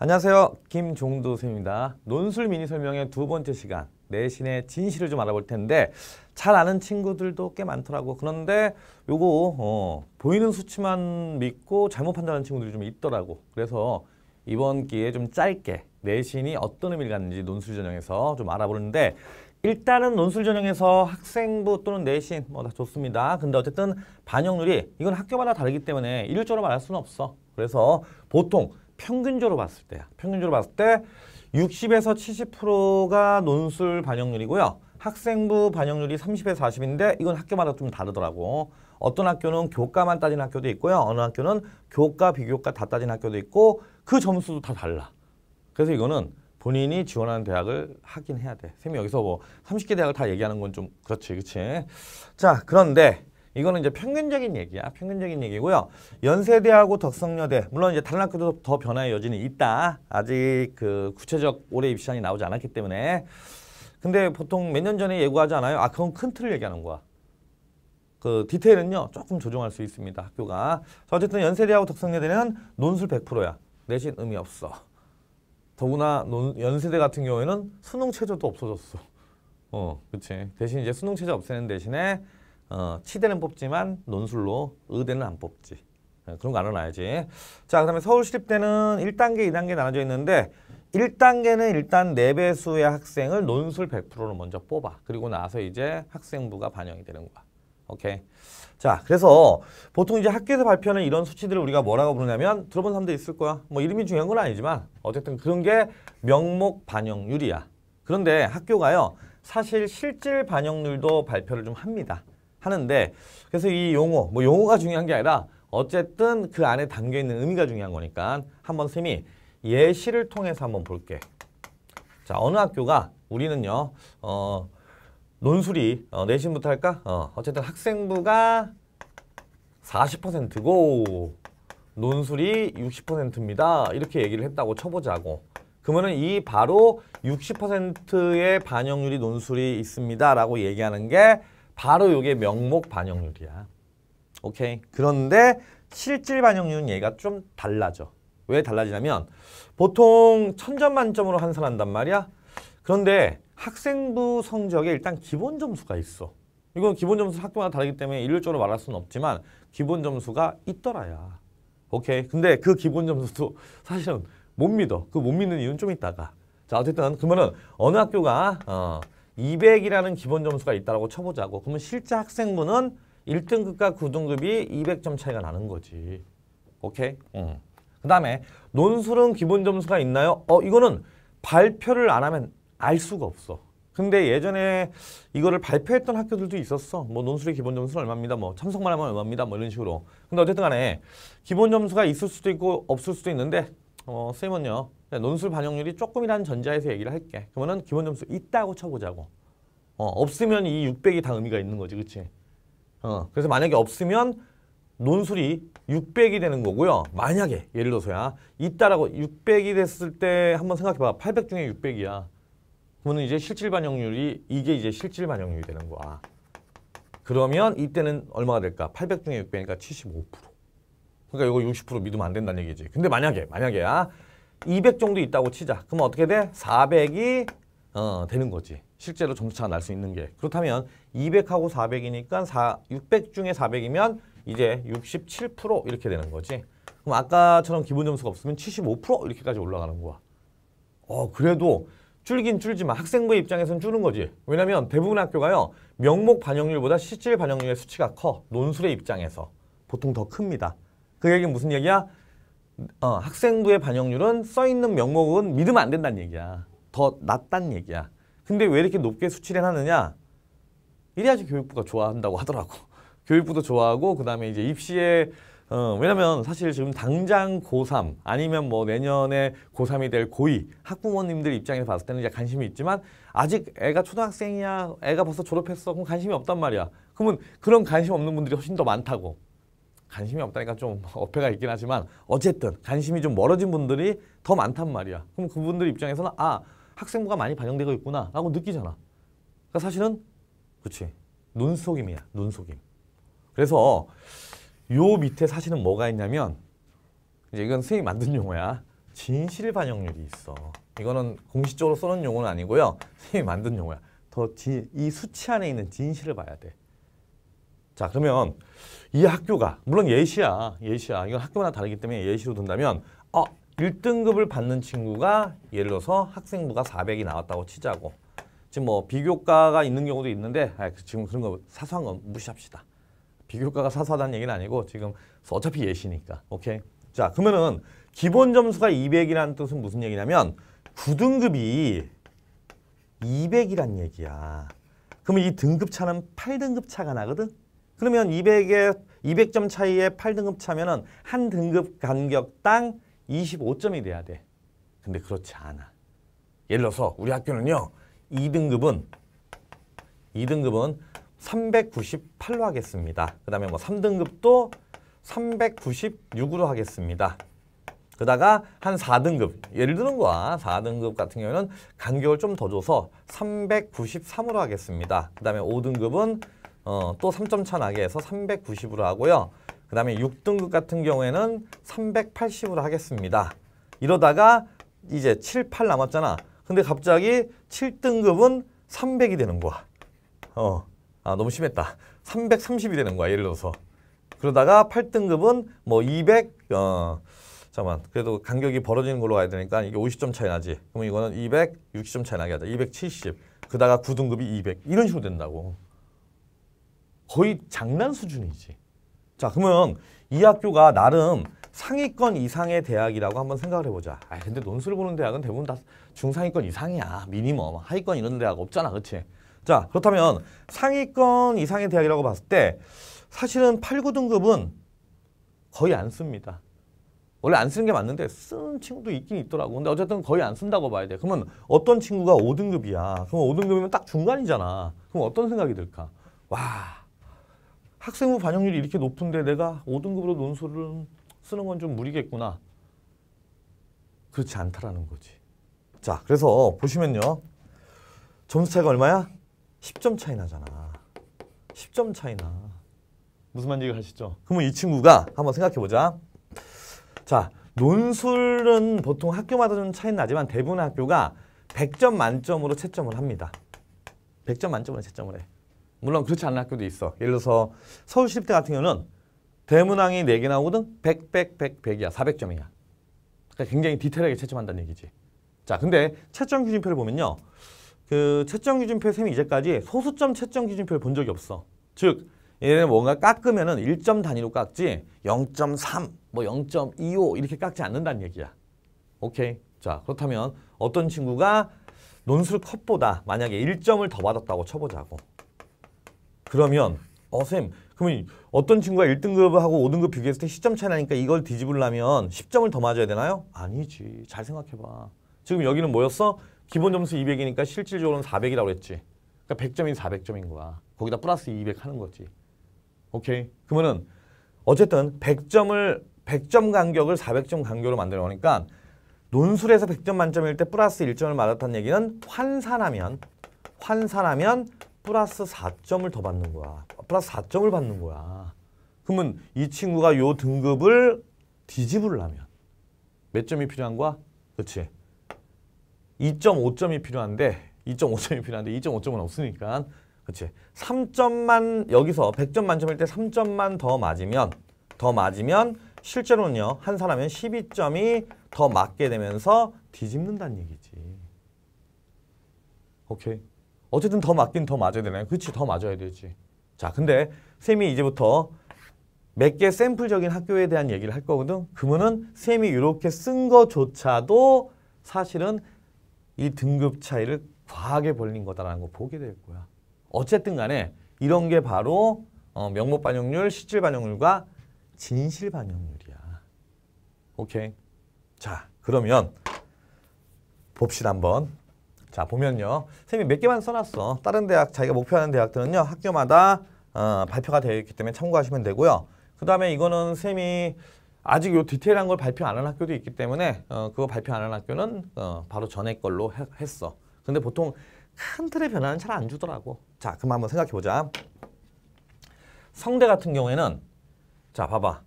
안녕하세요. 김종도 선입니다 논술 미니 설명의 두 번째 시간 내신의 진실을 좀 알아볼 텐데 잘 아는 친구들도 꽤 많더라고. 그런데 요거 어, 보이는 수치만 믿고 잘못 판단하는 친구들이 좀 있더라고. 그래서 이번 기회에 좀 짧게 내신이 어떤 의미를 갖는지 논술 전형에서 좀 알아보는데 일단은 논술 전형에서 학생부 또는 내신 뭐 다 좋습니다. 근데 어쨌든 반영률이 이건 학교마다 다르기 때문에 일률적으로 말할 수는 없어. 그래서 보통 평균적으로 봤을 때야. 평균적으로 봤을 때 60에서 70%가 논술 반영률이고요. 학생부 반영률이 30에 서 40인데 이건 학교마다 좀 다르더라고. 어떤 학교는 교과만 따진 학교도 있고요. 어느 학교는 교과, 비교과 다 따진 학교도 있고 그 점수도 다 달라. 그래서 이거는 본인이 지원하는 대학을 하긴 해야 돼. 쌤이 여기서 뭐 30개 대학을 다 얘기하는 건 좀 그렇지, 그렇지. 자, 그런데 이거는 이제 평균적인 얘기야. 평균적인 얘기고요. 연세대하고 덕성여대 물론 이제 다른 학교도 더 변화의 여지는 있다. 아직 그 구체적 올해 입시 시안이 나오지 않았기 때문에 근데 보통 몇 년 전에 예고하지 않아요? 아 그건 큰 틀을 얘기하는 거야. 그 디테일은요 조금 조정할 수 있습니다 학교가 어쨌든 연세대하고 덕성여대는 논술 100%야 내신 의미 없어 더구나 논, 연세대 같은 경우에는 수능 체제도 없어졌어 어 그치 대신 이제 수능 체제 없애는 대신에 어, 치대는 뽑지만 논술로 의대는 안 뽑지. 어, 그런 거 알아놔야지. 자, 그 다음에 서울시립대는 1단계, 2단계 나눠져 있는데 1단계는 일단 4배수의 학생을 논술 100%로 먼저 뽑아. 그리고 나서 이제 학생부가 반영이 되는 거야. 오케이. 자, 그래서 보통 이제 학교에서 발표하는 이런 수치들을 우리가 뭐라고 부르냐면 들어본 사람도 있을 거야. 뭐 이름이 중요한 건 아니지만 어쨌든 그런 게 명목 반영률이야. 그런데 학교가요. 사실 실질 반영률도 발표를 좀 합니다. 하는데 그래서 이 용어, 뭐 용어가 중요한 게 아니라 어쨌든 그 안에 담겨있는 의미가 중요한 거니까 한번 쌤이 예시를 통해서 한번 볼게. 자, 어느 학교가 우리는요, 어, 논술이 어, 내신부터 할까? 어, 어쨌든 학생부가 40%고 논술이 60%입니다. 이렇게 얘기를 했다고 쳐보자고. 그러면 이 바로 60%의 반영률이 논술이 있습니다. 라고 얘기하는 게 바로 이게 명목 반영률이야. 오케이. 그런데 실질 반영률은 얘가 좀 달라져. 왜 달라지냐면 보통 천점 만점으로 환산한단 말이야. 그런데 학생부 성적에 일단 기본 점수가 있어. 이건 기본 점수 학교마다 다르기 때문에 일률적으로 말할 수는 없지만 기본 점수가 있더라야. 오케이. 근데 그 기본 점수도 사실은 못 믿어. 그 못 믿는 이유는 좀 있다가. 자 어쨌든 그러면은 어느 학교가 어 200이라는 기본 점수가 있다고 쳐보자고. 그러면 실제 학생부는 1등급과 9등급이 200점 차이가 나는 거지. 오케이? 음. 그 다음에 논술은 기본 점수가 있나요? 어 이거는 발표를 안 하면 알 수가 없어. 근데 예전에 이거를 발표했던 학교들도 있었어. 뭐 논술의 기본 점수는 얼마입니다. 뭐 참석만 하면 얼마입니다. 뭐 이런 식으로. 근데 어쨌든 간에 기본 점수가 있을 수도 있고 없을 수도 있는데 어, 쌤은요. 네, 논술 반영률이 조금이라는 전제하에서 얘기를 할게. 그러면은 기본 점수 있다고 쳐보자고. 어, 없으면 이 600이 다 의미가 있는 거지, 그치? 어, 그래서 만약에 없으면 논술이 600이 되는 거고요. 만약에, 예를 들어서야, 있다라고 600이 됐을 때 한번 생각해봐. 800 중에 600이야. 그러면 이제 실질 반영률이, 이게 이제 실질 반영률이 되는 거야. 그러면 이때는 얼마가 될까? 800 중에 600이니까 75%. 그러니까 이거 60% 믿으면 안 된다는 얘기지. 근데 만약에 만약에야 200 아, 정도 있다고 치자. 그럼 어떻게 돼? 400이 어, 되는 거지. 실제로 점수차가 날 수 있는 게. 그렇다면 200하고 400이니까 4, 600 중에 400이면 이제 67% 이렇게 되는 거지. 그럼 아까처럼 기본 점수가 없으면 75% 이렇게까지 올라가는 거야. 어, 그래도 줄긴 줄지만 학생부 입장에서는 줄은 거지. 왜냐면 대부분 학교가요. 명목 반영률보다 실질 반영률의 수치가 커. 논술의 입장에서. 보통 더 큽니다. 그 얘기는 무슨 얘기야? 어, 학생부의 반영률은 써있는 명목은 믿으면 안 된다는 얘기야. 더 낮단 얘기야. 근데 왜 이렇게 높게 수치를 하느냐? 이래야지 교육부가 좋아한다고 하더라고. 교육부도 좋아하고 그 다음에 이제 입시에 어, 왜냐면 사실 지금 당장 고3 아니면 뭐 내년에 고3이 될 고2 학부모님들 입장에서 봤을 때는 이제 관심이 있지만 아직 애가 초등학생이야 애가 벌써 졸업했어 그럼 관심이 없단 말이야 그러면 그런 관심 없는 분들이 훨씬 더 많다고 관심이 없다니까 좀 어폐가 있긴 하지만 어쨌든 관심이 좀 멀어진 분들이 더 많단 말이야. 그럼 그분들 입장에서는 아 학생부가 많이 반영되고 있구나 라고 느끼잖아. 그러니까 사실은 그치 눈속임이야 눈속임. 그래서 요 밑에 사실은 뭐가 있냐면 이제 이건 선생님이 만든 용어야. 진실 반영률이 있어. 이거는 공식적으로 쓰는 용어는 아니고요. 선생님이 만든 용어야. 더 이 수치 안에 있는 진실을 봐야 돼. 자 그러면 이 학교가 물론 예시야 예시야 이건 학교마다 다르기 때문에 예시로 둔다면 어 1등급을 받는 친구가 예를 들어서 학생부가 400이 나왔다고 치자고 지금 뭐 비교과가 있는 경우도 있는데 아, 그 지금 그런 거 사소한 건 무시합시다 비교과가 사소하다는 얘기는 아니고 지금 어차피 예시니까 오케이 자 그러면은 기본 점수가 200이라는 뜻은 무슨 얘기냐면 9등급이 200이란 얘기야 그러면 이 등급 차는 8등급 차가 나거든 그러면 200에 200점 차이에 8등급 차면은 한 등급 간격당 25점이 돼야 돼. 근데 그렇지 않아. 예를 들어서 우리 학교는요. 2등급은 2등급은 398로 하겠습니다. 그 다음에 뭐 3등급도 396으로 하겠습니다. 그다가 한 4등급, 예를 들는 거야. 4등급 같은 경우는 간격을 좀 더 줘서 393으로 하겠습니다. 그 다음에 5등급은 어, 또 3점 차 나게 해서 390으로 하고요. 그 다음에 6등급 같은 경우에는 380으로 하겠습니다. 이러다가 이제 7, 8 남았잖아. 근데 갑자기 7등급은 300이 되는 거야. 어, 아 너무 심했다. 330이 되는 거야, 예를 들어서. 그러다가 8등급은 뭐 200, 어, 잠깐만. 그래도 간격이 벌어지는 걸로 가야 되니까 이게 50점 차이 나지. 그럼 이거는 200, 60점 차이 나게 하자. 270. 그다가 9등급이 200. 이런 식으로 된다고. 거의 장난 수준이지. 자 그러면 이 학교가 나름 상위권 이상의 대학이라고 한번 생각을 해보자. 아 근데 논술을 보는 대학은 대부분 다 중상위권 이상이야. 미니멈. 하위권 이런 대학 없잖아. 그치? 자 그렇다면 상위권 이상의 대학이라고 봤을 때 사실은 8, 9등급은 거의 안 씁니다. 원래 안 쓰는 게 맞는데 쓰는 친구도 있긴 있더라고. 근데 어쨌든 거의 안 쓴다고 봐야 돼. 그러면 어떤 친구가 5등급이야. 그럼 5등급이면 딱 중간이잖아. 그럼 어떤 생각이 들까? 와 학생부 반영률이 이렇게 높은데 내가 5등급으로 논술을 쓰는 건 좀 무리겠구나. 그렇지 않다라는 거지. 자, 그래서 보시면요. 점수 차이가 얼마야? 10점 차이 나잖아. 10점 차이 나. 무슨 말인지 가시죠? 그러면 이 친구가 한번 생각해보자. 자, 논술은 보통 학교마다 좀 차이 는 나지만 대부분 학교가 100점 만점으로 채점을 합니다. 100점 만점으로 채점을 해. 물론 그렇지 않은 학교도 있어. 예를 들어서 서울시립대 같은 경우는 대문항이 네 개 나오거든. 100, 100, 100, 100이야. 400점이야. 그러니까 굉장히 디테일하게 채점한다는 얘기지. 자, 근데 채점 기준표를 보면요. 그 채점 기준표 쌤이 이제까지 소수점 채점 기준표를 본 적이 없어. 즉, 얘네는 뭔가 깎으면은 1점 단위로 깎지 0.3, 뭐 0.25 이렇게 깎지 않는다는 얘기야. 오케이. 자, 그렇다면 어떤 친구가 논술 컵보다 만약에 1점을 더 받았다고 쳐보자고. 그러면 어 쌤, 그러면 어떤 친구가 1등급하고 5등급 비교했을 때 시점 차이 나니까 이걸 뒤집으려면 10점을 더 맞아야 되나요? 아니지. 잘 생각해봐. 지금 여기는 뭐였어? 기본 점수 200이니까 실질적으로는 400이라고 그랬지. 그러니까 100점이 400점인 거야. 거기다 플러스 200 하는 거지. 오케이. 그러면은 어쨌든 100점을 100점 간격을 400점 간격으로 만들어 보니까 논술에서 100점 만점일 때 플러스 1점을 맞았다는 얘기는 환산하면 환산하면 플러스 4점을 더 받는 거야. 플러스 4점을 받는 거야. 그러면 이 친구가 요 등급을 뒤집으려면 몇 점이 필요한 거야? 그치 2.5점이 필요한데 2.5점이 필요한데 2.5점은 없으니까 그치 3점만 여기서 100점 만점일 때 3점만 더 맞으면 더 맞으면 실제로는요. 한 사람은 12점이 더 맞게 되면서 뒤집는다는 얘기지. 오케이. 어쨌든 더 맞긴 더 맞아야 되나요? 그렇지 더 맞아야 되지. 자 근데 쌤이 이제부터 몇 개 샘플적인 학교에 대한 얘기를 할 거거든. 그러면은 쌤이 이렇게 쓴 거조차도 사실은 이 등급 차이를 과하게 벌린 거다라는 거 보게 될 거야. 어쨌든 간에 이런 게 바로 어, 명목 반영률, 실질 반영률과 진실 반영률이야. 오케이. 자, 그러면 봅시다 한번. 자 보면요. 선생님이 몇 개만 써놨어. 다른 대학 자기가 목표하는 대학들은요. 학교마다 어, 발표가 되어 있기 때문에 참고하시면 되고요. 그 다음에 이거는 쌤이 아직 요 디테일한 걸 발표 안 한 학교도 있기 때문에 어, 그거 발표 안 한 학교는 어, 바로 전에 걸로 해, 했어. 근데 보통 큰 틀의 변화는 잘 안 주더라고. 자 그럼 한번 생각해 보자. 성대 같은 경우에는 자 봐봐.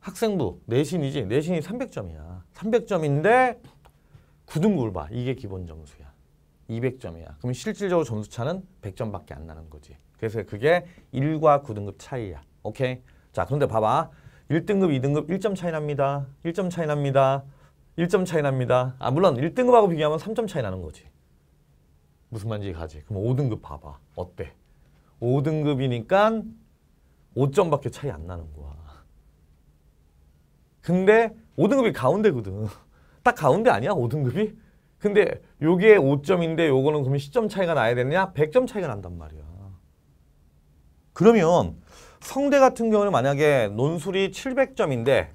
학생부 내신이지 내신이 300점이야. 300점인데 9등급을 봐. 이게 기본 점수야. 200점이야. 그럼 실질적으로 점수 차는 100점밖에 안 나는 거지. 그래서 그게 1과 9등급 차이야. 오케이? 자, 그런데 봐봐. 1등급, 2등급 1점 차이 납니다. 1점 차이 납니다. 1점 차이 납니다. 아, 물론 1등급하고 비교하면 3점 차이 나는 거지. 무슨 말인지 가지. 그럼 5등급 봐봐. 어때? 5등급이니까 5점밖에 차이 안 나는 거야. 근데 5등급이 가운데거든. 딱 가운데 아니야? 5등급이? 근데 요게 5점인데 요거는 그럼면 10점 차이가 나야 되느냐? 100점 차이가 난단 말이야. 그러면 성대 같은 경우는 만약에 논술이 700점인데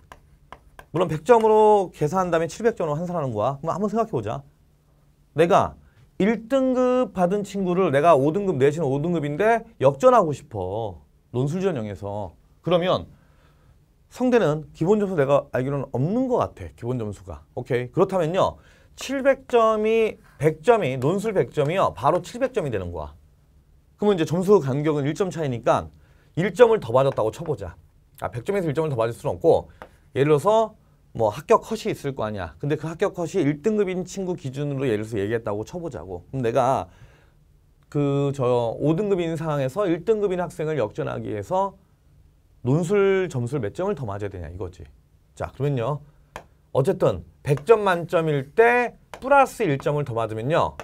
물론 100점으로 계산한 다음에 700점으로 환산하는 거야. 그럼 한번 생각해보자. 내가 1등급 받은 친구를 내가 5등급 내신 5등급인데 역전하고 싶어. 논술전형에서. 그러면 성대는 기본 점수 내가 알기로는 없는 것 같아. 기본 점수가. 오케이. 그렇다면요. 700점이 100점이 논술 100점이요. 바로 700점이 되는 거야. 그러면 이제 점수 간격은 1점 차이니까 1점을 더받았다고 쳐보자. 아, 100점에서 1점을 더받을 수는 없고 예를 들어서 뭐 합격 컷이 있을 거 아니야. 근데 그 합격 컷이 1등급인 친구 기준으로 예를 들어서 얘기했다고 쳐보자고. 그럼 내가 그 저 5등급인 상황에서 1등급인 학생을 역전하기 위해서 논술 점수를 몇 점을 더 맞아야 되냐 이거지. 자 그러면요. 어쨌든 100점 만점일 때 플러스 1점을 더 맞으면요.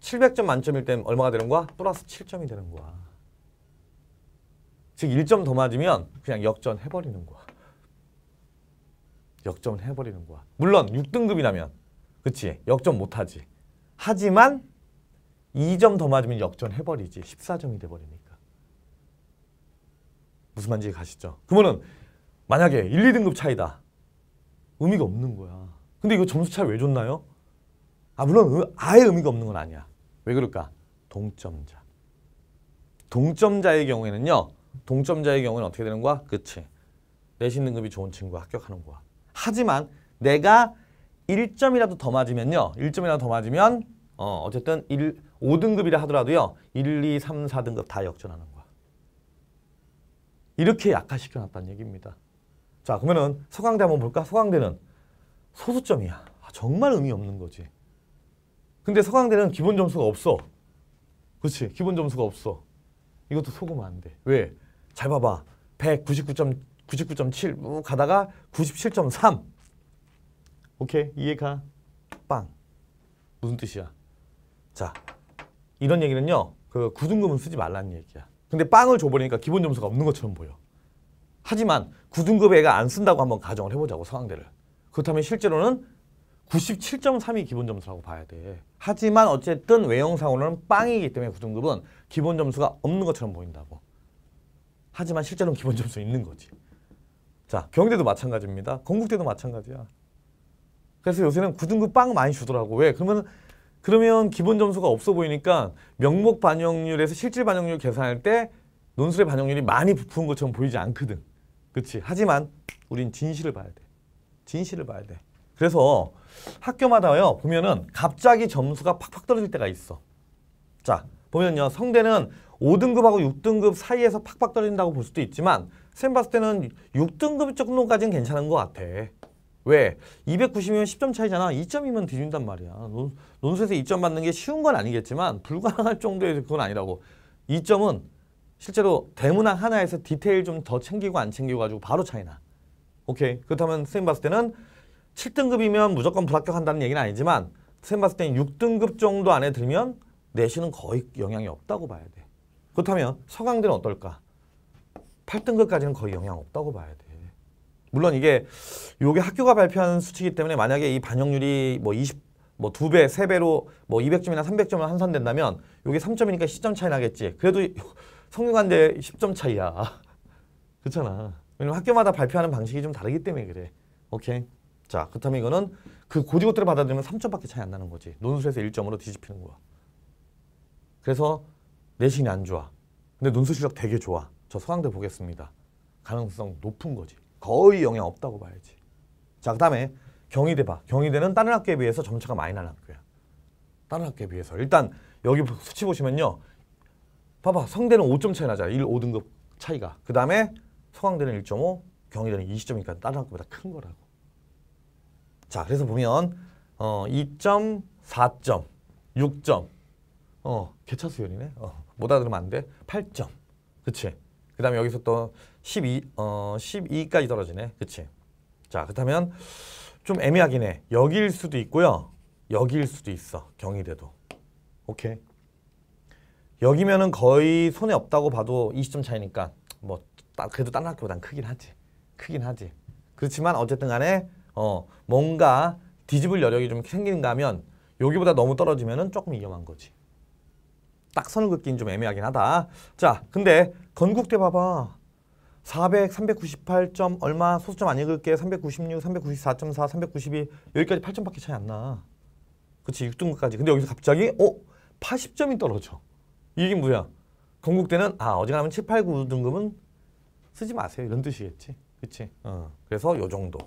700점 만점일 때 얼마가 되는 거야? 플러스 7점이 되는 거야. 즉 1점 더 맞으면 그냥 역전해버리는 거야. 역전 해버리는 거야. 물론 6등급이라면 그치 역전 못하지. 하지만 2점 더 맞으면 역전해버리지. 14점이 돼버리니까. 무슨 말인지 가시죠. 그러면은 만약에 1, 2등급 차이다. 의미가 없는 거야. 근데 이거 점수 차이 왜 줬나요? 아 물론 아예 의미가 없는 건 아니야. 왜 그럴까? 동점자. 동점자의 경우에는요. 동점자의 경우에는 어떻게 되는 거야? 그치. 내신 등급이 좋은 친구가 합격하는 거야. 하지만 내가 1점이라도 더 맞으면요. 1점이라도 더 맞으면 어, 어쨌든 1, 5등급이라 하더라도요. 1, 2, 3, 4등급 다 역전하는 거야. 이렇게 약화시켜 놨다는 얘기입니다. 자, 그러면은 강대 한번 볼까? 서강대는 소수점이야. 아, 정말 의미 없는 거지. 근데 서강대는 기본 점수가 없어. 그렇지. 기본 점수가 없어. 이것도 속으면 안 돼. 왜? 잘 봐봐. 199.7 9 뭐 가다가 97.3 오케이 이해가 빵 무슨 뜻이야 자 이런 얘기는요 그 구등급은 쓰지 말라는 얘기야 근데 빵을 줘버리니까 기본 점수가 없는 것처럼 보여. 하지만 9등급 애가 안 쓴다고 한번 가정을 해보자고 서강대를 그렇다면 실제로는 97.3이 기본 점수라고 봐야 돼. 하지만 어쨌든 외형상으로는 빵이기 때문에 9등급은 기본 점수가 없는 것처럼 보인다고. 하지만 실제로는 기본 점수 있는 거지. 자, 경대도 마찬가지입니다. 건국대도 마찬가지야. 그래서 요새는 9등급 빵 많이 주더라고. 왜? 그러면 그러면 기본 점수가 없어 보이니까 명목 반영률에서 실질 반영률 계산할 때 논술의 반영률이 많이 부푼 것처럼 보이지 않거든. 그렇지. 하지만 우린 진실을 봐야 돼. 진실을 봐야 돼. 그래서 학교마다요 보면은 갑자기 점수가 팍팍 떨어질 때가 있어. 자 보면요 성대는 5등급하고 6등급 사이에서 팍팍 떨어진다고 볼 수도 있지만 쌤 봤을 때는 6등급 정도까지는 괜찮은 것 같아. 왜? 290이면 10점 차이잖아. 2점이면 뒤진단 말이야. 논, 술에서 2점 받는 게 쉬운 건 아니겠지만 불가능할 정도의 그건 아니라고. 2점은 실제로 대문항 하나에서 디테일 좀 더 챙기고 안챙기고가지고 바로 차이나. 오케이. 그렇다면 선생님 봤을 때는 7등급이면 무조건 불합격한다는 얘기는 아니지만 선생님 봤을 때는 6등급 정도 안에 들면 내신은 거의 영향이 없다고 봐야 돼. 그렇다면 서강대는 어떨까? 8등급까지는 거의 영향 없다고 봐야 돼. 물론 이게 요게 학교가 발표한 수치이기 때문에 만약에 이 반영률이 뭐 20, 뭐 2배, 3배로 뭐 200점이나 3 0 0점으로 환산된다면 요게 3점이니까 10점 차이 나겠지. 그래도 성균관대 10점 차이야. 그렇잖아. 왜냐면 학교마다 발표하는 방식이 좀 다르기 때문에 그래. 오케이. 자, 그렇다면 이거는 그 고지고대로 받아들이면 3점밖에 차이 안 나는 거지. 논술에서 1점으로 뒤집히는 거야. 그래서 내신이 안 좋아. 근데 논술 실력 되게 좋아. 저 서강대 보겠습니다. 가능성 높은 거지. 거의 영향 없다고 봐야지. 자, 그 다음에 경희대 봐. 경희대는 다른 학교에 비해서 점차가 많이 난 학교야. 다른 학교에 비해서. 일단 여기 수치 보시면요. 봐봐. 성대는 5점 차이 나잖아. 1, 5등급 차이가. 그 다음에 서강대는 1.5, 경희대는 20점이니까 다른 학교보다 큰 거라고. 자, 그래서 보면 어, 2점, 4점, 6점. 어, 개차수열이네. 어, 못 알아들으면 안 돼. 8점. 그치? 그 다음에 여기서 또 12, 어, 12까지 떨어지네. 그치? 자, 그렇다면 좀 애매하긴 해. 여길 수도 있고요. 여길 수도 있어. 경이 돼도. 오케이. 여기면은 거의 손에 없다고 봐도 20점 차이니까 뭐 따, 그래도 다른 학교보단 크긴 하지. 크긴 하지. 그렇지만 어쨌든 간에 어, 뭔가 뒤집을 여력이 좀 생긴가 면 여기보다 너무 떨어지면은 조금 위험한 거지. 딱 선을 긋긴 좀 애매하긴 하다. 자, 근데 건국대 봐봐. 400, 398점 얼마 소수점 안 읽을게. 396, 394.4, 392 여기까지 8점밖에 차이 안 나. 그렇지 6등급까지. 근데 여기서 갑자기 어 80점이 떨어져. 이게 뭐야? 건국대는 아 어지간하면 7, 8, 9등급은 쓰지 마세요. 이런 뜻이겠지. 그치? 어. 그래서 요 정도.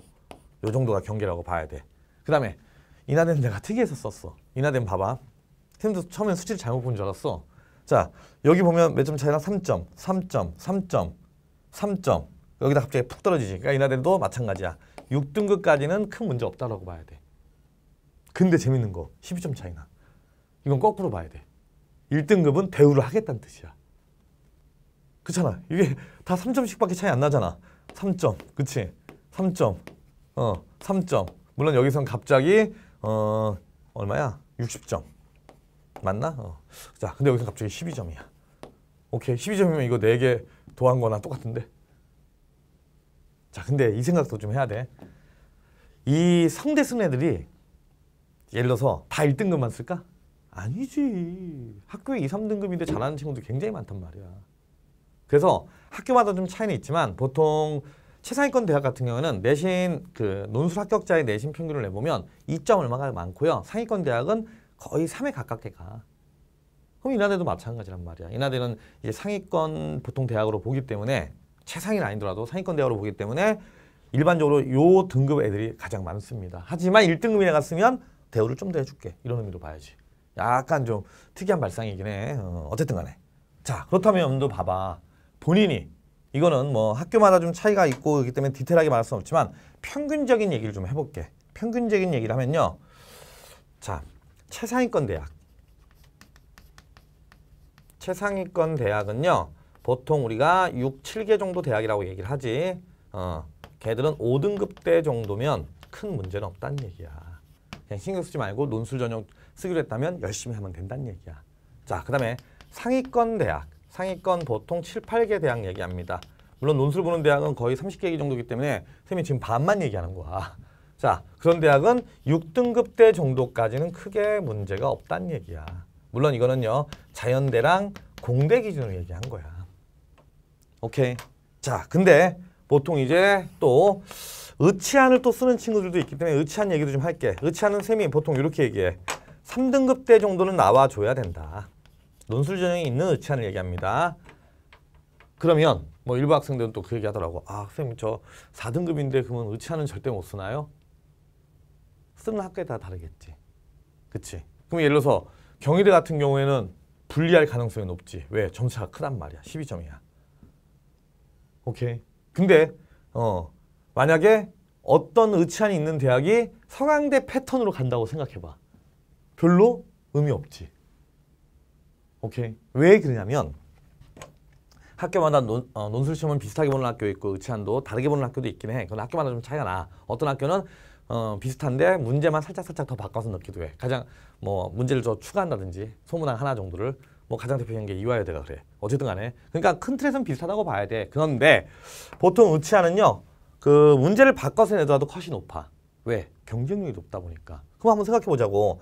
요 정도가 경계라고 봐야 돼. 그 다음에 인하된 내가 특이해서 썼어. 인하된 봐봐. 팀도 처음엔 수치를 잘못 본 줄 알았어. 자, 여기 보면 몇 점 차이나 3점, 3점, 3점, 3점. 여기다 갑자기 푹 떨어지지. 그러니까 이나대도 마찬가지야. 6등급까지는 큰 문제 없다라고 봐야 돼. 근데 재밌는 거 12점 차이나. 이건 거꾸로 봐야 돼. 1등급은 대우를 하겠다는 뜻이야. 그렇잖아. 이게 다 3점씩밖에 차이 안 나잖아. 3점. 그치? 3점. 어, 3점. 물론 여기선 갑자기 어, 얼마야? 60점. 맞나? 어. 자, 근데 여기서 갑자기 12점이야. 오케이, 12점이면 이거 4개 더한 거나 똑같은데? 자, 근데 이 생각도 좀 해야 돼. 이 상대순 애들이 예를 들어서 다 1등급만 쓸까? 아니지. 학교에 2, 3등급인데 잘하는 친구도 굉장히 많단 말이야. 그래서 학교마다 좀 차이는 있지만 보통 최상위권 대학 같은 경우는 내신 그 논술 합격자의 내신 평균을 내보면 2점 얼마가 많고요. 상위권 대학은 거의 3에 가깝게 가. 그럼 인하대도 마찬가지란 말이야. 인하대는 이제 상위권 보통 대학으로 보기 때문에 최상위 아니더라도 상위권 대학으로 보기 때문에 일반적으로 요 등급 애들이 가장 많습니다. 하지만 1등급이 내가 쓰면 대우를 좀 더 해줄게. 이런 의미로 봐야지. 약간 좀 특이한 발상이긴 해. 어, 어쨌든 간에. 자 그렇다면 너 봐봐. 본인이 이거는 뭐 학교마다 좀 차이가 있고 그렇기 때문에 디테일하게 말할 수는 없지만 평균적인 얘기를 좀 해볼게. 평균적인 얘기를 하면요. 자 최상위권 대학. 최상위권 대학은요. 보통 우리가 6, 7개 정도 대학이라고 얘기를 하지. 어, 걔들은 5등급 대 정도면 큰 문제는 없다는 얘기야. 그냥 신경 쓰지 말고 논술 전형 쓰기로 했다면 열심히 하면 된다는 얘기야. 자, 그 다음에 상위권 대학. 상위권 보통 7, 8개 대학 얘기합니다. 물론 논술 보는 대학은 거의 30개 정도이기 때문에 선생님이 지금 반만 얘기하는 거야. 자, 그런 대학은 6등급 대 정도까지는 크게 문제가 없다는 얘기야. 물론 이거는요. 자연대랑 공대 기준으로 얘기한 거야. 오케이. 자, 근데 보통 이제 또의치안을또 쓰는 친구들도 있기 때문에 의치한 얘기도 좀 할게. 의치한은 쌤이 보통 이렇게 얘기해. 3등급 대 정도는 나와줘야 된다. 논술 전형이 있는 의치안을 얘기합니다. 그러면 뭐 일부 학생들은 또 그 얘기하더라고. 아, 선생님 저 4등급인데 그러면 의치하는 절대 못 쓰나요? 쓰는 학교에 따라 다르겠지. 그치? 그럼 예를 들어서 경희대 같은 경우에는 불리할 가능성이 높지. 왜? 점차가 크단 말이야. 12점이야. 오케이. 근데 어 만약에 어떤 의치안이 있는 대학이 서강대 패턴으로 간다고 생각해봐. 별로 의미 없지. 오케이. 왜 그러냐면 학교마다 논, 어, 논술 시험은 비슷하게 보는 학교 있고 의치안도 다르게 보는 학교도 있긴 해. 그건 학교마다 좀 차이가 나. 어떤 학교는 어, 비슷한데 문제만 살짝살짝 더 바꿔서 넣기도 해. 가장 뭐 문제를 더 추가한다든지 소문항 하나 정도를 뭐 가장 대표적인 게 이화여대가 그래. 어쨌든 간에. 그러니까 큰 틀에서는 비슷하다고 봐야 돼. 그런데 보통 우치하는요그 문제를 바꿔서 내더라도 컷이 높아. 왜? 경쟁률이 높다 보니까. 그럼 한번 생각해보자고.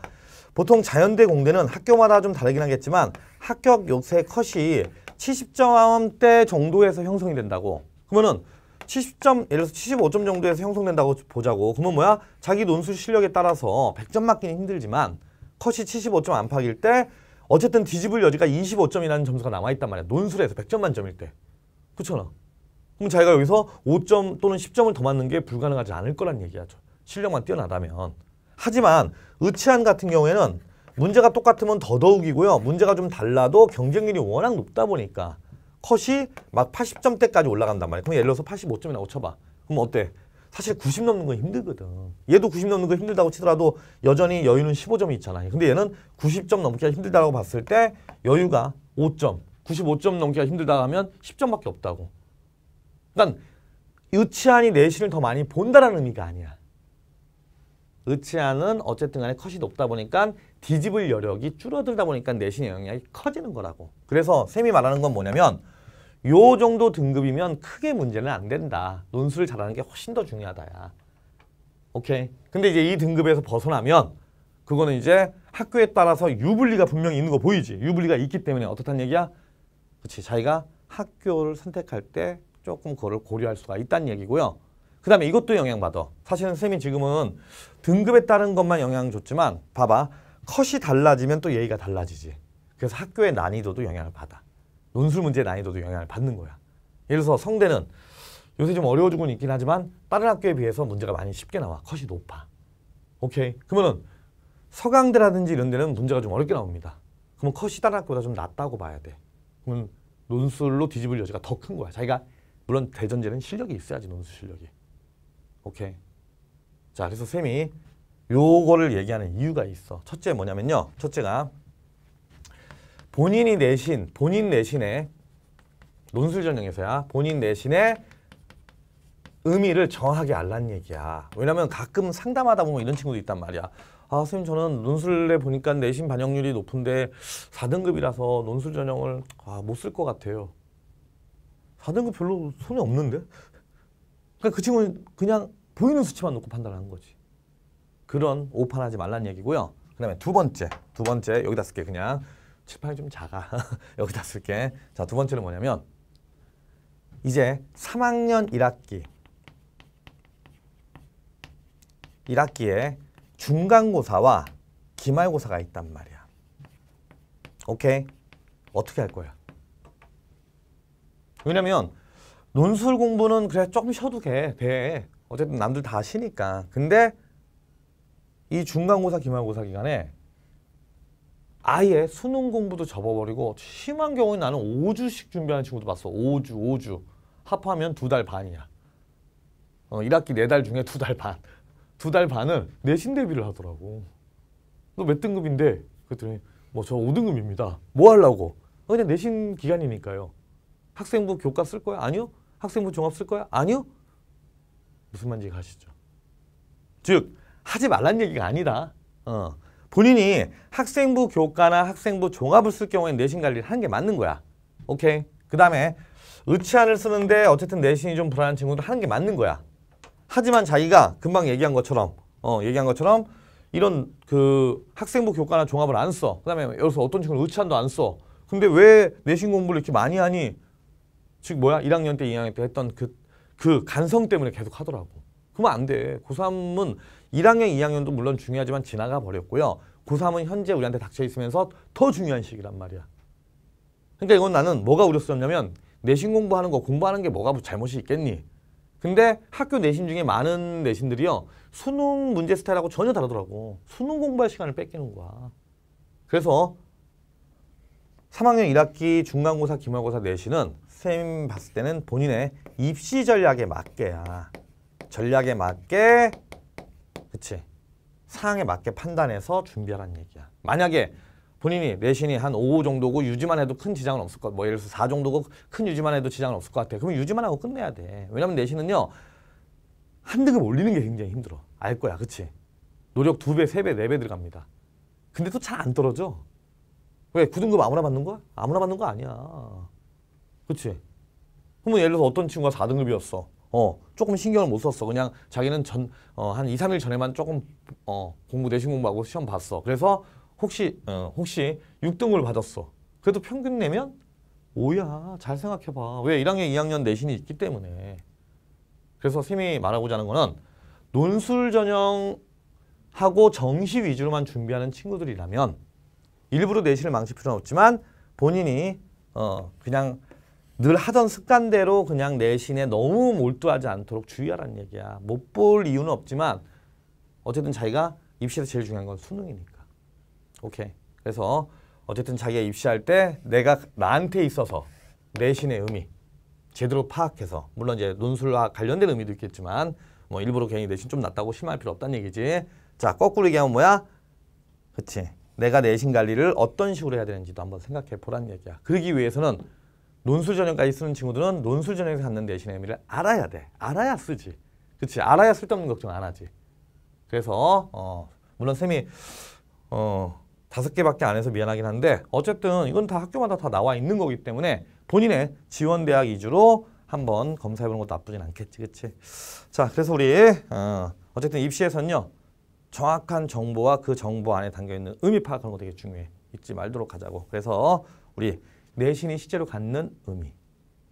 보통 자연대 공대는 학교마다 좀 다르긴 하겠지만 합격 요새 컷이 70점대 정도에서 형성이 된다고. 그러면은 70점, 예를 들어서 75점 정도에서 형성된다고 보자고 그러면 뭐야? 자기 논술 실력에 따라서 100점 맞기는 힘들지만 컷이 75점 안팎일 때 어쨌든 뒤집을 여지가 25점이라는 점수가 남아있단 말이야. 논술에서 100점 만점일 때. 그렇잖아. 그럼 자기가 여기서 5점 또는 10점을 더 맞는 게 불가능하지 않을 거란 얘기야. 실력만 뛰어나다면. 하지만 의치한 같은 경우에는 문제가 똑같으면 더더욱이고요. 문제가 좀 달라도 경쟁률이 워낙 높다 보니까 펫이 막 80점대까지 올라간단 말이야. 그럼 예를 들어서 8 5점이나고 쳐봐. 그럼 어때? 사실 90 넘는 건 힘들거든. 얘도 90 넘는 건 힘들다고 치더라도 여전히 여유는 15점이 있잖아요. 근데 얘는 90점 넘기가 힘들다고 봤을 때 여유가 5점, 95점 넘기가 힘들다 고 하면 10점밖에 없다고. 그러니까 의치안이 내신을 더 많이 본다라는 의미가 아니야. 의치안은 어쨌든 간에 컷이 높다 보니까 뒤집을 여력이 줄어들다 보니까 내신 영향이 커지는 거라고. 그래서 쌤이 말하는 건 뭐냐면 요 정도 등급이면 크게 문제는 안 된다. 논술을 잘하는 게 훨씬 더 중요하다야. 오케이. 근데 이제 이 등급에서 벗어나면 그거는 이제 학교에 따라서 유불리가 분명히 있는 거 보이지? 유불리가 있기 때문에 어떻다는 얘기야? 그렇지. 자기가 학교를 선택할 때 조금 그거를 고려할 수가 있다는 얘기고요. 그 다음에 이것도 영향받아. 사실은 선생님이 지금은 등급에 따른 것만 영향 줬지만 봐봐. 컷이 달라지면 또 예의가 달라지지. 그래서 학교의 난이도도 영향을 받아. 논술 문제 난이도도 영향을 받는 거야. 예를 들어서 성대는 요새 좀어려워지고 있긴 하지만 다른 학교에 비해서 문제가 많이 쉽게 나와. 컷이 높아. 오케이. 그러면은 서강대라든지 이런 데는 문제가 좀 어렵게 나옵니다. 그러면 컷이 다른 학교보다 좀 낮다고 봐야 돼. 그러면 논술로 뒤집을 여지가 더 큰 거야. 자기가 물론 대전제는 실력이 있어야지 논술 실력이. 오케이. 자 그래서 쌤이 요거를 얘기하는 이유가 있어. 첫째 뭐냐면요. 첫째가 본인이 내신 본인 내신의 논술 전형에서야 본인 내신의 의미를 정확하게 알란 얘기야. 왜냐면 가끔 상담하다 보면 이런 친구도 있단 말이야. 아, 선생님 저는 논술에 보니까 내신 반영률이 높은데 4등급이라서 논술 전형을 아, 못쓸 것 같아요. 4등급 별로 손이 없는데? 그러니까 그 친구는 그냥 보이는 수치만 놓고 판단하는 거지. 그런 오판하지 말란 얘기고요. 그 다음에 두 번째, 두 번째 여기다 쓸게 그냥. 칠판이 좀 작아. 여기다 쓸게. 자, 두 번째는 뭐냐면 이제 3학년 1학기 1학기에 중간고사와 기말고사가 있단 말이야. 오케이? 어떻게 할 거야? 왜냐면 논술 공부는 그래 조금 쉬어도 돼. 돼. 어쨌든 남들 다 쉬니까. 근데 이 중간고사 기말고사 기간에 아예 수능 공부도 접어버리고 심한 경우에 나는 5주씩 준비하는 친구도 봤어. 5주, 5주. 합하면 두 달 반이야. 어, 1학기 네 달 중에 두 달 반. 두 달반은 내신 대비를 하더라고. 너 몇 등급인데? 그랬더니 뭐 저 5등급입니다. 뭐 하려고? 어, 그냥 내신 기간이니까요. 학생부 교과 쓸 거야? 아니요. 학생부 종합 쓸 거야? 아니요. 무슨 말인지 가시죠. 즉 하지 말란 얘기가 아니다. 어. 본인이 학생부 교과나 학생부 종합을 쓸경우에 내신 관리를 하는 게 맞는 거야. 오케이. 그 다음에 의치안을 쓰는데 어쨌든 내신이 좀 불안한 친구들 하는 게 맞는 거야. 하지만 자기가 금방 얘기한 것처럼 어 얘기한 것처럼 이런 그 학생부 교과나 종합을 안 써. 그 다음에 여기서 어떤 친구는 의치안도 안 써. 근데 왜 내신 공부를 이렇게 많이 하니? 즉 뭐야? 1학년 때, 2학년 때 했던 그, 그 간성 때문에 계속 하더라고. 그러면 안 돼. 고3은 1학년, 2학년도 물론 중요하지만 지나가 버렸고요. 고3은 현재 우리한테 닥쳐 있으면서 더 중요한 시기란 말이야. 그러니까 이건 나는 뭐가 우려스럽냐면 내신 공부하는 거 공부하는 게 뭐가 잘못이 있겠니? 근데 학교 내신 중에 많은 내신들이요. 수능 문제 스타일하고 전혀 다르더라고. 수능 공부할 시간을 뺏기는 거야. 그래서 3학년 1학기 중간고사, 기말고사 내신은 선생님 봤을 때는 본인의 입시 전략에 맞게야. 전략에 맞게 그치 상황에 맞게 판단해서 준비하라는 얘기야. 만약에 본인이 내신이 한5 정도고 유지만 해도 큰 지장은 없을 것 같아. 뭐 예를 들어서 4 정도고 큰 유지만 해도 지장은 없을 것 같아. 그러면 유지만 하고 끝내야 돼. 왜냐면 내신은요. 한 등급 올리는 게 굉장히 힘들어. 알 거야. 그치? 노력 두배세배네 배 들어갑니다. 근데 또 잘 안 떨어져. 왜? 9등급 아무나 받는 거야? 아무나 받는 거 아니야. 그치? 그러면 예를 들어서 어떤 친구가 4등급이었어. 어, 조금 신경을 못 썼어. 그냥 자기는 전, 어, 한 2, 3일 전에만 조금, 어, 공부 내신 공부하고 시험 봤어. 그래서 혹시, 어, 혹시 6등을 받았어. 그래도 평균 내면 5야. 잘 생각해봐. 왜 1학년, 2학년 내신이 있기 때문에. 그래서 쌤이 말하고자 하는 거는 논술 전형하고 정시 위주로만 준비하는 친구들이라면 일부러 내신을 망칠 필요는 없지만 본인이 어, 그냥 늘 하던 습관대로 그냥 내신에 너무 몰두하지 않도록 주의하라는 얘기야. 못 볼 이유는 없지만 어쨌든 자기가 입시에서 제일 중요한 건 수능이니까. 오케이. 그래서 어쨌든 자기가 입시할 때 내가 나한테 있어서 내신의 의미 제대로 파악해서 물론 이제 논술과 관련된 의미도 있겠지만 뭐 일부러 괜히 내신 좀 낮다고 심할 필요 없다는 얘기지. 자 거꾸로 얘기하면 뭐야? 그치. 내가 내신 관리를 어떤 식으로 해야 되는지도 한번 생각해 보라는 얘기야. 그러기 위해서는 논술 전형까지 쓰는 친구들은 논술 전형에서 갖는 내신의 의미를 알아야 돼. 알아야 쓰지. 그렇지. 알아야 쓸데없는 걱정 안 하지. 그래서 어, 물론 쌤이 어, 다섯 개밖에 안 해서 미안하긴 한데 어쨌든 이건 다 학교마다 다 나와 있는 거기 때문에 본인의 지원 대학 위주로 한번 검사해보는 것도 나쁘진 않겠지, 그렇지? 자, 그래서 우리 어, 어쨌든 입시에서는요 정확한 정보와 그 정보 안에 담겨 있는 의미 파악하는 거 되게 중요해. 잊지 말도록 하자고. 그래서 우리 내신이 실제로 갖는 의미.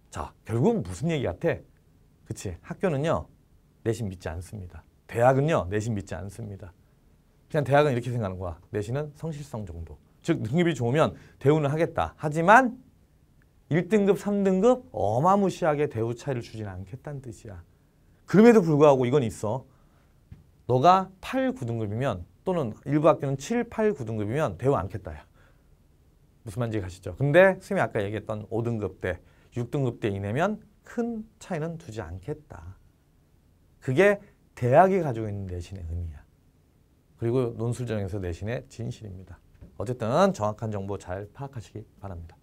자, 결국은 무슨 얘기 같아? 그치? 학교는요, 내신 믿지 않습니다. 대학은요, 내신 믿지 않습니다. 그냥 대학은 이렇게 생각하는 거야. 내신은 성실성 정도. 즉, 등급이 좋으면 대우는 하겠다. 하지만 1등급, 3등급 어마무시하게 대우 차이를 주진 않겠다는 뜻이야. 그럼에도 불구하고 이건 있어. 너가 8, 9등급이면 또는 일부 학교는 7, 8, 9등급이면 대우 않겠다. 야. 무슨 말인지 가시죠. 근데 스님이 아까 얘기했던 5등급 대 6등급 대 이내면 큰 차이는 두지 않겠다. 그게 대학이 가지고 있는 내신의 의미야. 그리고 논술전형에서 내신의 진실입니다. 어쨌든 정확한 정보 잘 파악하시기 바랍니다.